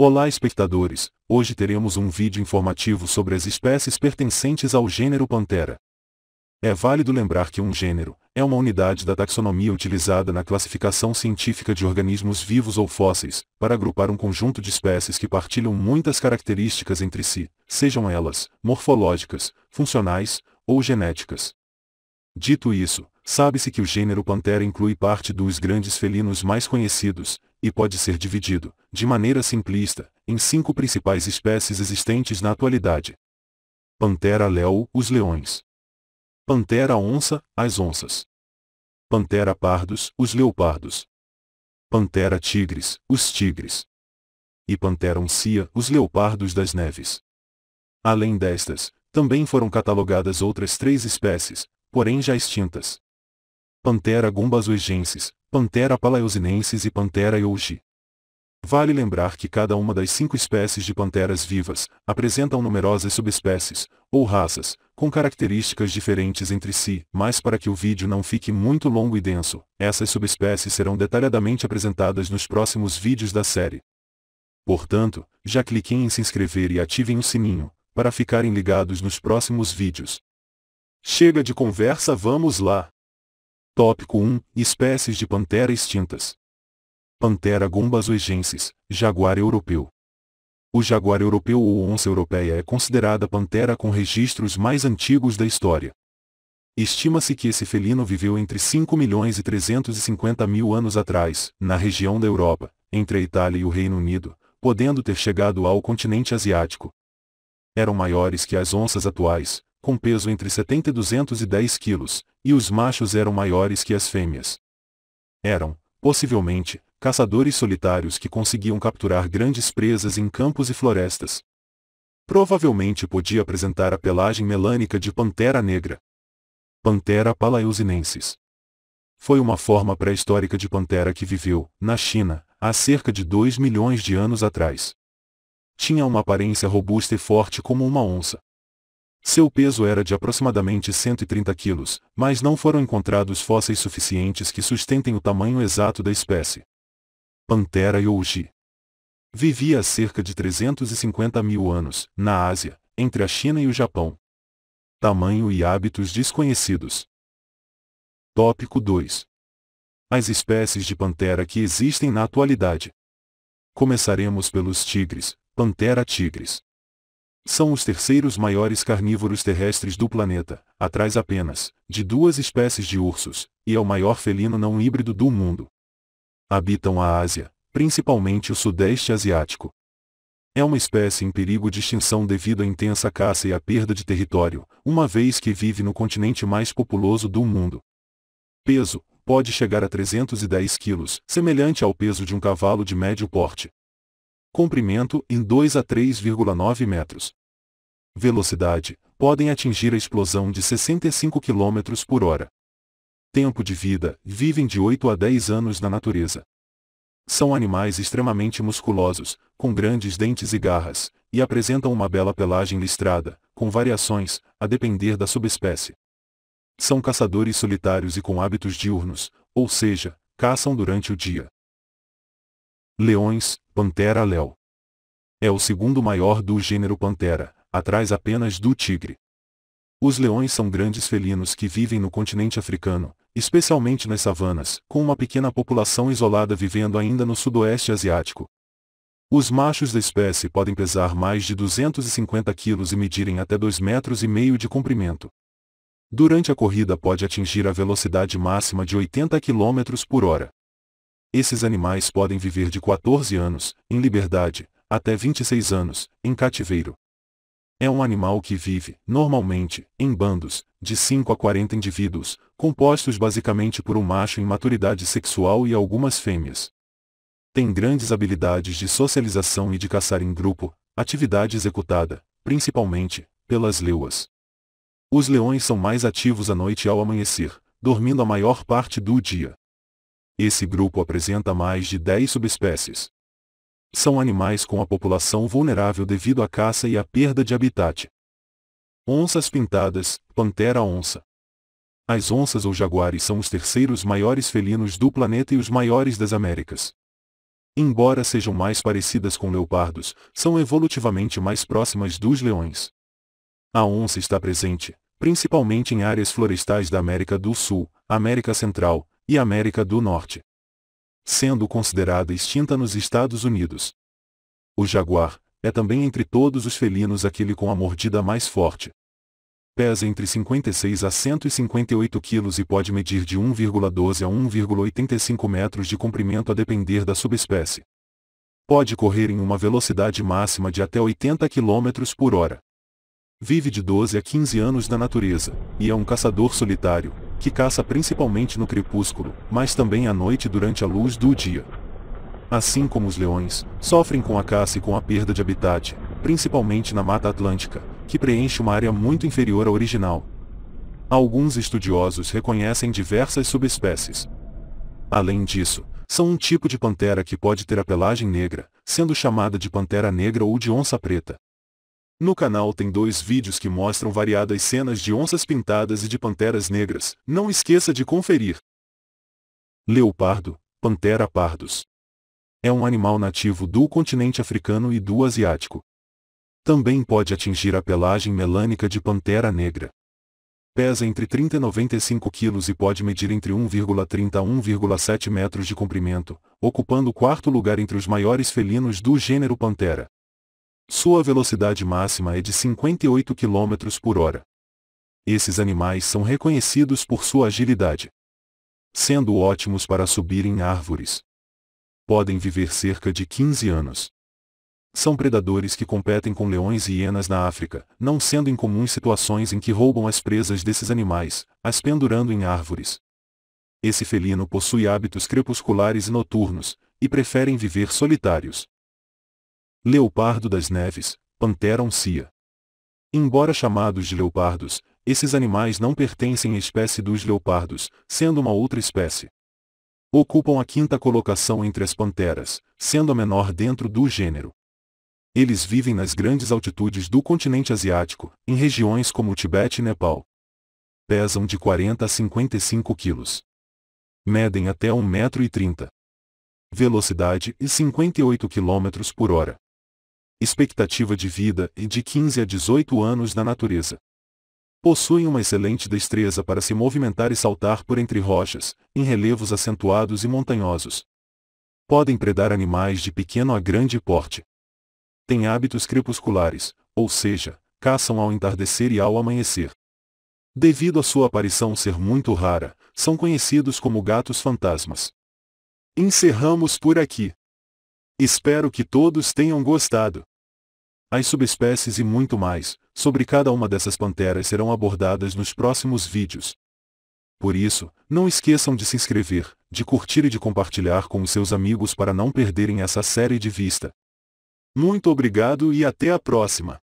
Olá espectadores, hoje teremos um vídeo informativo sobre as espécies pertencentes ao gênero Pantera. É válido lembrar que um gênero é uma unidade da taxonomia utilizada na classificação científica de organismos vivos ou fósseis, para agrupar um conjunto de espécies que partilham muitas características entre si, sejam elas morfológicas, funcionais ou genéticas. Dito isso, Sabe-se que o gênero Pantera inclui parte dos grandes felinos mais conhecidos, e pode ser dividido, de maneira simplista, em cinco principais espécies existentes na atualidade. Pantera leo, os leões. Pantera onça, as onças. Pantera pardos, os leopardos. Pantera tigres, os tigres. E Pantera uncia, os leopardos das neves. Além destas, também foram catalogadas outras três espécies, porém já extintas. Pantera gombazuegensis, Pantera palaeosinensis e Pantera eugi. Vale lembrar que cada uma das cinco espécies de panteras vivas apresentam numerosas subespécies, ou raças, com características diferentes entre si, mas para que o vídeo não fique muito longo e denso, essas subespécies serão detalhadamente apresentadas nos próximos vídeos da série. Portanto, já cliquem em se inscrever e ativem o sininho, para ficarem ligados nos próximos vídeos. Chega de conversa, vamos lá! Tópico 1 – Espécies de pantera extintas. Pantera gombazoegensis, jaguar europeu. O jaguar europeu ou onça europeia é considerada pantera com registros mais antigos da história. Estima-se que esse felino viveu entre 5 milhões e 350 mil anos atrás, na região da Europa, entre a Itália e o Reino Unido, podendo ter chegado ao continente asiático. Eram maiores que as onças atuais, com peso entre 70 e 210 quilos, e os machos eram maiores que as fêmeas. Eram, possivelmente, caçadores solitários que conseguiam capturar grandes presas em campos e florestas. Provavelmente podia apresentar a pelagem melânica de pantera negra. Pantera palaeusinensis. Foi uma forma pré-histórica de pantera que viveu, na China, há cerca de 2 milhões de anos atrás. Tinha uma aparência robusta e forte como uma onça. Seu peso era de aproximadamente 130 quilos, mas não foram encontrados fósseis suficientes que sustentem o tamanho exato da espécie. Pantera Youji Vivia há cerca de 350 mil anos, na Ásia, entre a China e o Japão. Tamanho e hábitos desconhecidos. Tópico 2. As espécies de pantera que existem na atualidade. Começaremos pelos tigres, pantera tigres. São os terceiros maiores carnívoros terrestres do planeta, atrás apenas, de duas espécies de ursos, e é o maior felino não híbrido do mundo. Habitam a Ásia, principalmente o Sudeste Asiático. É uma espécie em perigo de extinção devido à intensa caça e à perda de território, uma vez que vive no continente mais populoso do mundo. Peso, pode chegar a 310 quilos, semelhante ao peso de um cavalo de médio porte. Comprimento, em 2 a 3,9 metros velocidade, podem atingir a explosão de 65 km por hora. Tempo de vida, vivem de 8 a 10 anos na natureza. São animais extremamente musculosos, com grandes dentes e garras, e apresentam uma bela pelagem listrada, com variações, a depender da subespécie. São caçadores solitários e com hábitos diurnos, ou seja, caçam durante o dia. Leões, Pantera léo É o segundo maior do gênero Pantera, atrás apenas do tigre. Os leões são grandes felinos que vivem no continente africano, especialmente nas savanas, com uma pequena população isolada vivendo ainda no sudoeste asiático. Os machos da espécie podem pesar mais de 250 quilos e medirem até 2,5 metros e meio de comprimento. Durante a corrida pode atingir a velocidade máxima de 80 km por hora. Esses animais podem viver de 14 anos, em liberdade, até 26 anos, em cativeiro. É um animal que vive, normalmente, em bandos, de 5 a 40 indivíduos, compostos basicamente por um macho em maturidade sexual e algumas fêmeas. Tem grandes habilidades de socialização e de caçar em grupo, atividade executada, principalmente, pelas leoas. Os leões são mais ativos à noite ao amanhecer, dormindo a maior parte do dia. Esse grupo apresenta mais de 10 subespécies. São animais com a população vulnerável devido à caça e à perda de habitat. Onças pintadas, pantera onça. As onças ou jaguares são os terceiros maiores felinos do planeta e os maiores das Américas. Embora sejam mais parecidas com leopardos, são evolutivamente mais próximas dos leões. A onça está presente, principalmente em áreas florestais da América do Sul, América Central e América do Norte sendo considerada extinta nos Estados Unidos. O jaguar é também entre todos os felinos aquele com a mordida mais forte. Pesa entre 56 a 158 quilos e pode medir de 1,12 a 1,85 metros de comprimento a depender da subespécie. Pode correr em uma velocidade máxima de até 80 km por hora. Vive de 12 a 15 anos na natureza, e é um caçador solitário, que caça principalmente no crepúsculo, mas também à noite durante a luz do dia. Assim como os leões, sofrem com a caça e com a perda de habitat, principalmente na Mata Atlântica, que preenche uma área muito inferior à original. Alguns estudiosos reconhecem diversas subespécies. Além disso, são um tipo de pantera que pode ter a pelagem negra, sendo chamada de pantera negra ou de onça preta, no canal tem dois vídeos que mostram variadas cenas de onças pintadas e de panteras negras. Não esqueça de conferir. Leopardo, Pantera pardos. É um animal nativo do continente africano e do asiático. Também pode atingir a pelagem melânica de pantera negra. Pesa entre 30 e 95 quilos e pode medir entre 1,30 a 1,7 metros de comprimento, ocupando o quarto lugar entre os maiores felinos do gênero pantera. Sua velocidade máxima é de 58 km por hora. Esses animais são reconhecidos por sua agilidade, sendo ótimos para subir em árvores. Podem viver cerca de 15 anos. São predadores que competem com leões e hienas na África, não sendo incomuns situações em que roubam as presas desses animais, as pendurando em árvores. Esse felino possui hábitos crepusculares e noturnos, e preferem viver solitários leopardo das neves, pantera oncia. Embora chamados de leopardos, esses animais não pertencem à espécie dos leopardos, sendo uma outra espécie. Ocupam a quinta colocação entre as panteras, sendo a menor dentro do gênero. Eles vivem nas grandes altitudes do continente asiático, em regiões como o Tibete e Nepal. Pesam de 40 a 55 quilos. Medem até 1,30 m. Velocidade e 58 km por hora expectativa de vida e de 15 a 18 anos na natureza. Possuem uma excelente destreza para se movimentar e saltar por entre rochas, em relevos acentuados e montanhosos. Podem predar animais de pequeno a grande porte. Têm hábitos crepusculares, ou seja, caçam ao entardecer e ao amanhecer. Devido à sua aparição ser muito rara, são conhecidos como gatos fantasmas. Encerramos por aqui. Espero que todos tenham gostado as subespécies e muito mais, sobre cada uma dessas panteras serão abordadas nos próximos vídeos. Por isso, não esqueçam de se inscrever, de curtir e de compartilhar com os seus amigos para não perderem essa série de vista. Muito obrigado e até a próxima!